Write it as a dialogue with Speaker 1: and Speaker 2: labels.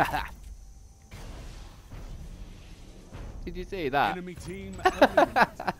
Speaker 1: Did you say that?